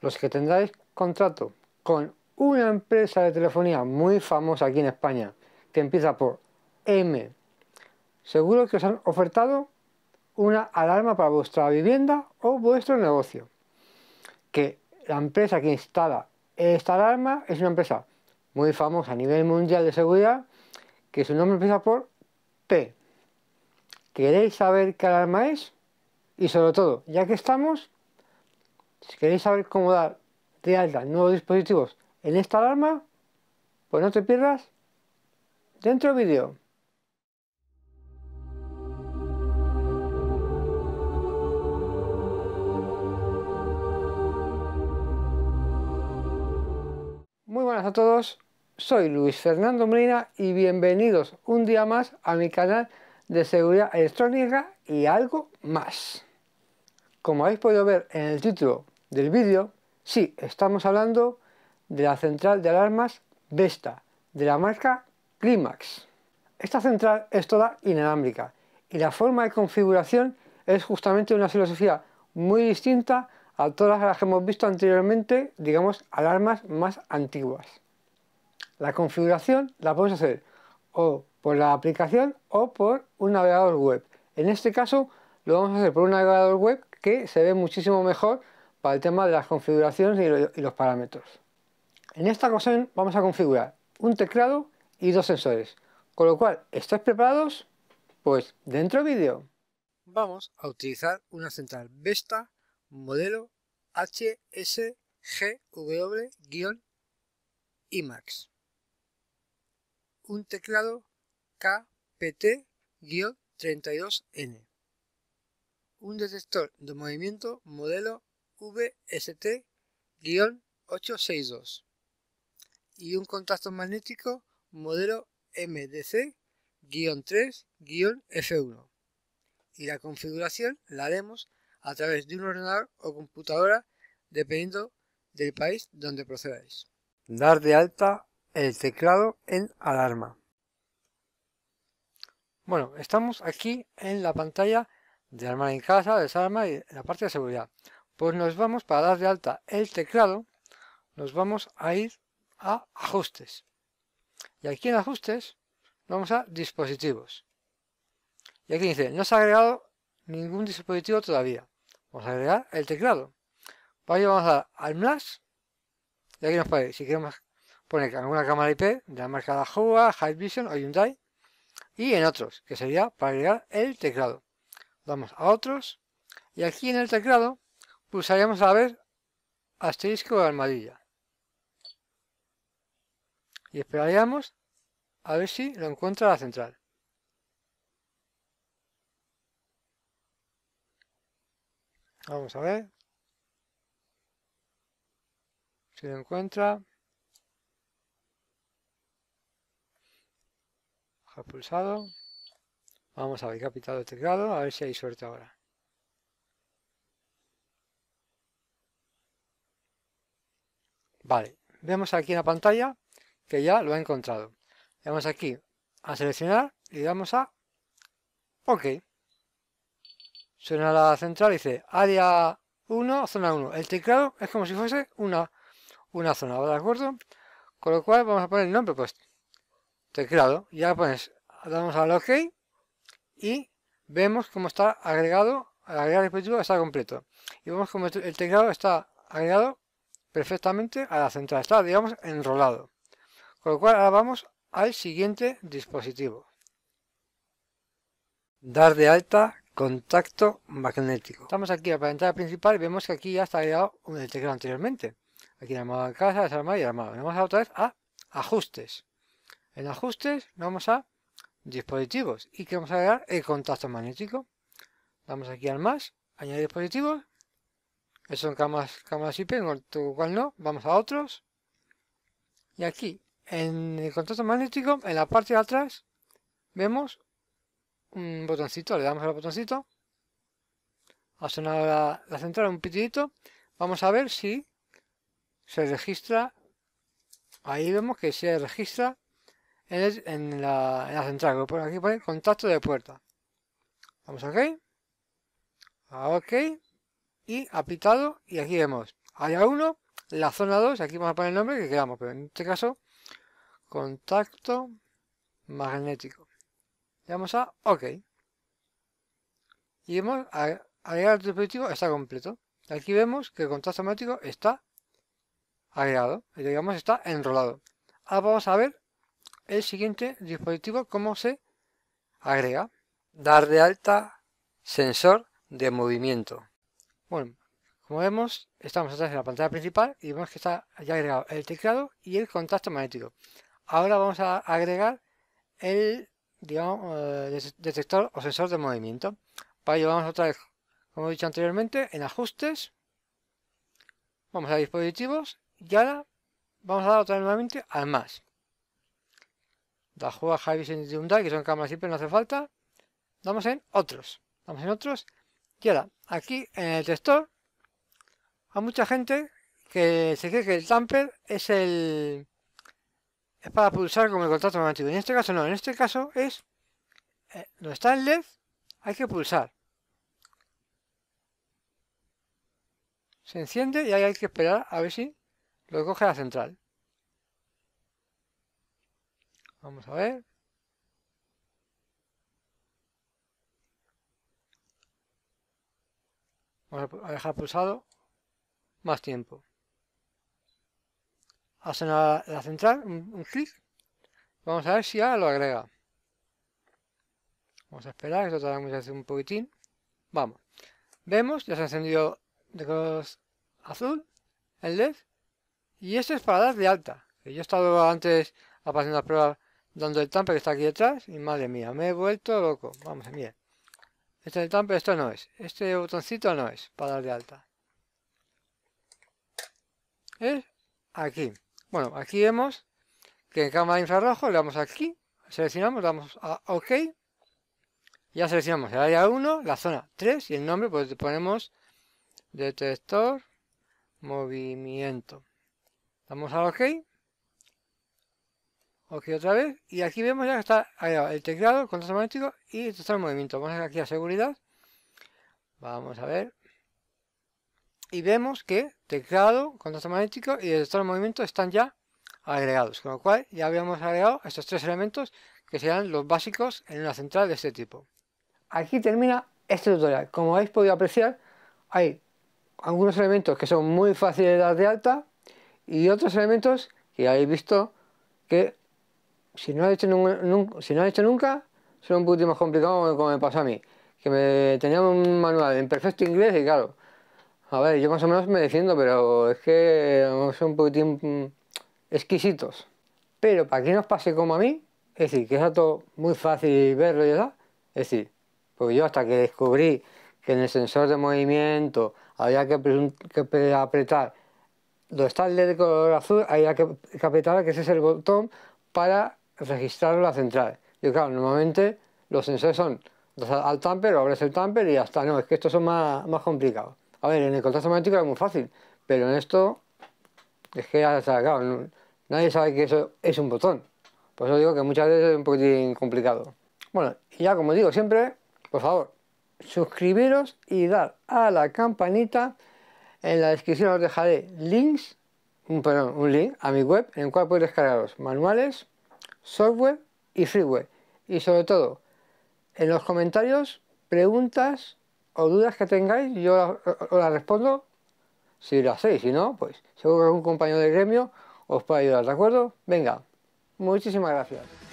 los que tendráis contrato con una empresa de telefonía muy famosa aquí en España, que empieza por M, seguro que os han ofertado una alarma para vuestra vivienda o vuestro negocio. Que la empresa que instala esta alarma es una empresa muy famosa a nivel mundial de seguridad, que su nombre empieza por P. ¿Queréis saber qué alarma es? Y sobre todo, ya que estamos, si queréis saber cómo dar de alta nuevos dispositivos en esta alarma, pues no te pierdas dentro del vídeo. Muy buenas a todos, soy Luis Fernando Molina y bienvenidos un día más a mi canal de seguridad electrónica y algo más. Como habéis podido ver en el título del vídeo, sí, estamos hablando de la central de alarmas Vesta, de la marca Climax. Esta central es toda inalámbrica y la forma de configuración es justamente una filosofía muy distinta a todas las que hemos visto anteriormente, digamos, alarmas más antiguas. La configuración la podemos hacer o por la aplicación o por un navegador web. En este caso lo vamos a hacer por un navegador web que se ve muchísimo mejor para el tema de las configuraciones y los parámetros. En esta ocasión vamos a configurar un teclado y dos sensores, con lo cual, ¿estáis preparados? Pues dentro vídeo. Vamos a utilizar una central Vesta modelo HSGW-IMAX. Un teclado KPT-32N. Un detector de movimiento modelo VST-862 y un contacto magnético modelo MDC-3-F1. Y la configuración la haremos a través de un ordenador o computadora dependiendo del país donde procedáis. Dar de alta el teclado en alarma. Bueno, estamos aquí en la pantalla de armar en casa, desarma y la parte de seguridad pues nos vamos para dar de alta el teclado, nos vamos a ir a ajustes. Y aquí en ajustes vamos a dispositivos. Y aquí dice, no se ha agregado ningún dispositivo todavía. Vamos a agregar el teclado. Para vamos a dar al más y aquí nos pone, si queremos poner alguna cámara IP de la marca Dahua, High Vision o Hyundai y en otros, que sería para agregar el teclado. vamos a otros y aquí en el teclado Pulsaríamos a ver asterisco o armadilla. Y esperaríamos a ver si lo encuentra la central. Vamos a ver. Si lo encuentra. Ha pulsado. Vamos a ver, que ha teclado, a ver si hay suerte ahora. Vale, vemos aquí en la pantalla que ya lo ha encontrado. Le damos aquí a seleccionar y damos a OK. Suena la central y dice área 1, zona 1. El teclado es como si fuese una, una zona, ¿de acuerdo? Con lo cual vamos a poner el nombre, pues teclado. Ya pones, damos al OK y vemos cómo está agregado, al agregar dispositivo está completo. Y vemos como el teclado está agregado perfectamente a la central. Está, digamos, enrolado. Con lo cual, ahora vamos al siguiente dispositivo. Dar de alta contacto magnético. Estamos aquí a la pantalla principal y vemos que aquí ya está agregado un detector anteriormente. Aquí llamado casa, desarmar y armado. Vamos a otra vez a ajustes. En ajustes vamos a dispositivos y que vamos a agregar el contacto magnético. Damos aquí al más, añadir dispositivos son camas, camas IP, tu cual no. Vamos a otros. Y aquí, en el contacto magnético, en la parte de atrás, vemos un botoncito. Le damos al botoncito. Ha sonado la, la central, un pitidito. Vamos a ver si se registra. Ahí vemos que se registra en, la, central. Por aquí el contacto de puerta. Vamos a OK. Ah, OK y aplicado y aquí vemos área uno la zona 2, aquí vamos a poner el nombre que queramos, pero en este caso contacto magnético. Le damos a OK. Y hemos agregar el dispositivo está completo. Aquí vemos que el contacto magnético está agregado, y digamos está enrolado. Ahora vamos a ver el siguiente dispositivo, cómo se agrega. Dar de alta sensor de movimiento. Bueno, como vemos, estamos atrás en la pantalla principal y vemos que está ya agregado el teclado y el contacto magnético. Ahora vamos a agregar el eh, detector o sensor de movimiento. Para ello vamos otra vez, como he dicho anteriormente, en ajustes, vamos a dispositivos y ahora vamos a dar otra vez nuevamente al más. La juega High Vision de que son cámaras simples no hace falta. Vamos en otros. vamos en otros y ahora, aquí en el textor, hay mucha gente que se cree que el tamper es el... es para pulsar con el contrato normativo. En este caso no, en este caso es... Eh, no está el LED, hay que pulsar. Se enciende y ahí hay que esperar a ver si lo coge la central. Vamos a ver. Vamos a dejar pulsado. Más tiempo. Hacen la central un, clic. Vamos a ver si ya lo agrega. Vamos a esperar, esto tarda un poquitín. Vamos. Vemos, ya se ha encendido de color azul, el LED. Y esto es para dar de alta. yo he estado antes apareciendo la prueba dando el tamper que está aquí detrás. Y madre mía, me he vuelto loco. Vamos, a mirar. Este esto no es. Este botoncito no es para dar de alta. Es aquí. Bueno, aquí vemos que en cámara infrarrojo le damos aquí, seleccionamos, damos a OK. Ya seleccionamos el área 1, la zona 3 y el nombre, pues le ponemos detector movimiento. Damos a OK. Ok, otra vez. Y aquí vemos ya que está el teclado, con control magnético y estos de movimiento. Vamos a aquí a seguridad. Vamos a ver. Y vemos que teclado, contacto magnético y detector de movimiento están ya agregados. Con lo cual ya habíamos agregado estos tres elementos que serán los básicos en una central de este tipo. Aquí termina este tutorial. Como habéis podido apreciar, hay algunos elementos que son muy fáciles de dar de alta y otros elementos que habéis visto que si no has hecho, nunca, si no has hecho nunca, son un poquito más complicado como me pasó a mí. Que me tenía un manual en perfecto inglés y claro, a ver, yo más o menos me defiendo, pero es que son un poquitín mm, exquisitos. Pero para que no pase como a mí, es decir, que es algo muy fácil verlo y tal, es decir, porque yo hasta que descubrí que en el sensor de movimiento había que, apretar donde está el de color azul, había que, que apretar que ese es el botón para registrar la central. Yo claro, normalmente los sensores son al tamper, o abres el tamper y hasta no, es que estos son más, más complicados. A ver, en el contacto magnético es muy fácil, pero en esto es que nadie sabe que eso es un botón. Por eso digo que muchas veces es un poquitín complicado. Bueno, y ya como digo siempre, por favor, suscribiros y dar a la campanita. En la descripción os dejaré links, un, perdón, un link a mi web en el cual podéis los manuales, software y freeware. Y sobre todo, en los comentarios, preguntas o dudas que tengáis, yo las respondo si lo hacéis. Si no, pues seguro que algún compañero de gremio os puede ayudar, ¿de acuerdo? Venga, muchísimas gracias.